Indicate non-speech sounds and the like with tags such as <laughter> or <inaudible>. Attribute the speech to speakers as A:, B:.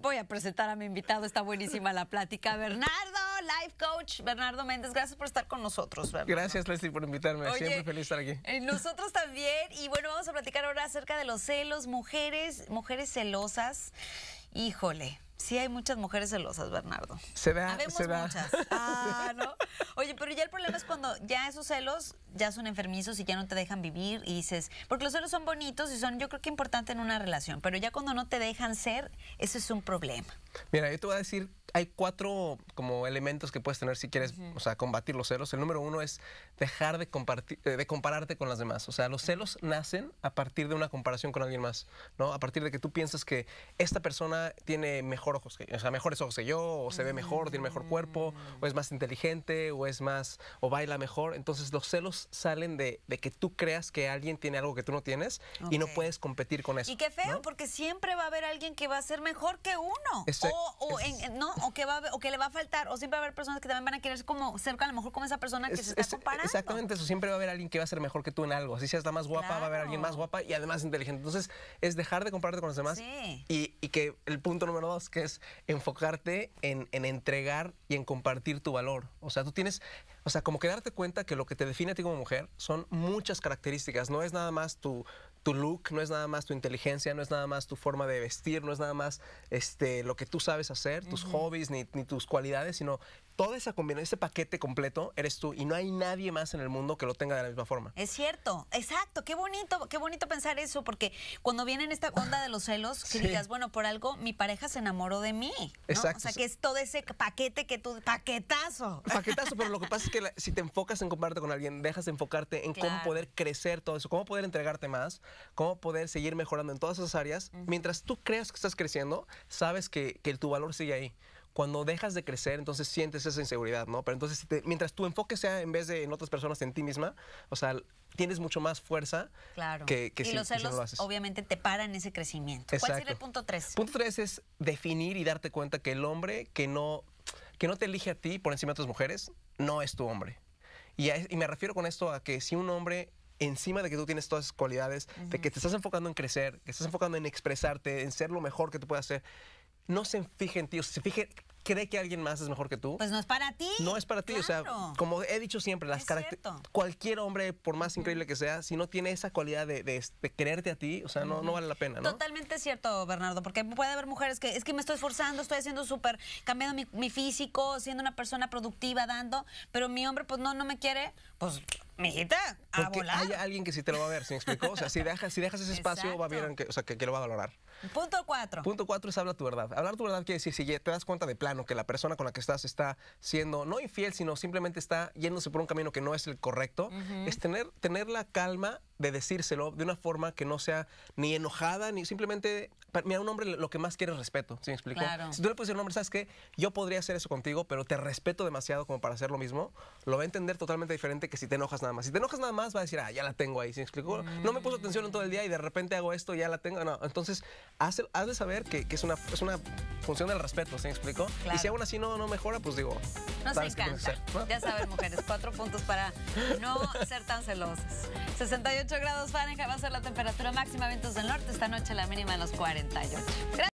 A: voy, a presentar a mi invitado. Está buenísima la plática. Bernardo, life coach. Bernardo Méndez, gracias por estar con nosotros.
B: Gracias, Leslie, por invitarme. Siempre feliz estar aquí.
A: Eh, nosotros también. Y bueno, vamos a platicar ahora acerca de los celos, mujeres, mujeres celosas. Híjole, sí hay muchas mujeres celosas, Bernardo. Se ve, se ve. muchas. Ah, ¿no? Oye, pero ya el problema es cuando ya esos celos ya son enfermizos y ya no te dejan vivir y dices, porque los celos son bonitos y son yo creo que importante en una relación, pero ya cuando no te dejan ser, eso es un problema.
B: Mira, yo te voy a decir hay cuatro como elementos que puedes tener si quieres, combatir los celos. El número uno es dejar de, eh, de compararte con las demás. O sea, los celos nacen a partir de una comparación con alguien más, ¿no? A partir de que tú piensas que esta persona tiene mejor ojos que, o sea, mejores ojos que yo, o se ve mejor, tiene mejor cuerpo, mm. o es más inteligente, o es más, o baila mejor. Entonces los celos salen de, que tú creas que alguien tiene algo que tú no tienes y no puedes competir con eso. Y qué feo,
A: porque siempre va a haber alguien que va a ser mejor que uno. o, o en, no, o que, va o que le va a faltar, o siempre va a haber personas que también van a querer como cerca a lo mejor con esa persona que se está
B: comparando. Exactamente, eso siempre va a haber alguien que va a ser mejor que tú en algo, así seas la más guapa, va a haber alguien más guapa y además inteligente. Entonces, es dejar de compararte con los demás
A: y,
B: y, que el punto número dos, que es enfocarte en, en entregar y en compartir tu valor. O sea, tú tienes... O sea, como que darte cuenta que lo que te define a ti como mujer son muchas características. No es nada más tu, tu look, no es nada más tu inteligencia, no es nada más tu forma de vestir, no es nada más este, lo que tú sabes hacer, tus hobbies, ni, tus cualidades, sino toda esa combinación, ese paquete completo eres tú y no hay nadie más en el mundo que lo tenga de la misma forma.
A: Es cierto, exacto, qué bonito, qué bonito pensar eso, porque cuando viene esta onda de los celos, que digas, bueno, por algo mi pareja se enamoró de mí. ¿no? O sea, que es todo ese paquete que tú, paquetazo.
B: Paquetazo, pero lo que pasa es que si te enfocas en compararte con alguien, dejas de enfocarte en cómo poder crecer todo eso, cómo poder entregarte más, cómo poder seguir mejorando en todas esas áreas. Mientras tú creas que estás creciendo, sabes que, tu valor sigue ahí. Cuando dejas de crecer, entonces sientes esa inseguridad, ¿no? Pero entonces, mientras tu enfoque sea en vez de en otras personas, en ti misma, o sea, tienes mucho más fuerza
A: que, si, los celos, lo obviamente, te paran ese crecimiento. ¿Cuál sería el punto tres? Punto tres es
B: definir y darte cuenta que el hombre que no, que no te elige a ti por encima de otras mujeres, no es tu hombre. Y, y me refiero con esto a que si un hombre encima de que tú tienes todas esas cualidades, de que te estás enfocando en crecer, que estás enfocando en expresarte, en ser lo mejor que tú puedas ser, no se fije en ti, o sea, se fije, cree que alguien más es mejor que tú. Pues no es para ti. No es para ti, o sea, como he dicho siempre, las cualquier hombre, por más increíble que sea, si no tiene esa cualidad de, quererte a ti, o sea, no, vale la pena, ¿no?
A: Totalmente cierto, Bernardo, porque puede haber mujeres que es que me estoy esforzando, estoy haciendo súper, cambiando mi, mi físico, siendo una persona productiva, dando, pero mi hombre pues no, no me quiere,
B: pues mijita, a volar. hay alguien que sí te lo va a ver, ¿sí me explicó? O sea, si dejas, si dejas ese espacio, va a ver que, o sea, que, lo va a valorar.
A: Punto cuatro.
B: Punto cuatro es habla tu verdad. Hablar tu verdad quiere decir, si te das cuenta de plano que la persona con la que estás está siendo, no infiel, sino simplemente está yéndose por un camino que no es el correcto, es tener, tener la calma de decírselo de una forma que no sea ni enojada, ni simplemente... Mira, un hombre lo que más quiere es respeto, ¿sí me explico? Claro. Si tú le puedes decir a un hombre, ¿sabes qué? Yo podría hacer eso contigo, pero te respeto demasiado como para hacer lo mismo, lo va a entender totalmente diferente que si te enojas nada más. Si te enojas nada más, va a decir, ah, ya la tengo ahí, ¿sí me explico? No me puso atención en todo el día y de repente hago esto, ya la tengo. No, entonces, hazle, de saber que, Es una funciona el respeto, ¿sí explicó. explico? Y si aún así no, no mejora, pues digo... no encanta. Ya
A: saben, mujeres, cuatro puntos para no <laughs> ser tan celosas. 68 grados Fahrenheit va a ser la temperatura máxima, vientos del norte. Esta noche la mínima en los 48. Gracias.